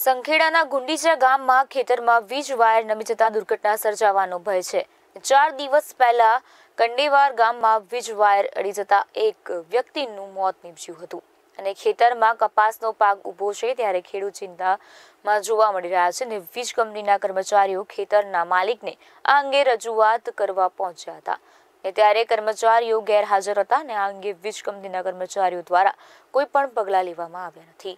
સંખેડાના ગુંડીચા ગામમાં ખેતરમાં વીજ વાયર નમી જતા દુર્ઘટના સર્જાવાનો ભય છે ચાર દિવસ પહેલા કંડેવાર ગામમાં વીજ વાયર અડી જતા એક વ્યક્તિનું મોત નીપજ્યું હતું અને ખેતરમાં કપાસનો પાક ઊભો છે ત્યારે ખેડૂત ચિંતામાં જોવા મળી રહ્યા છે અને વીજ કંપનીના કર્મચારીઓ ખેતરના માલિકને આ અંગે રજૂઆત કરવા પહોંચ્યા હતા ને ત્યારે કર્મચારીઓ ગેરહાજર હતા અને આ અંગે વીજ કંપનીના કર્મચારીઓ દ્વારા કોઈ પણ પગલાં લેવામાં આવ્યા નથી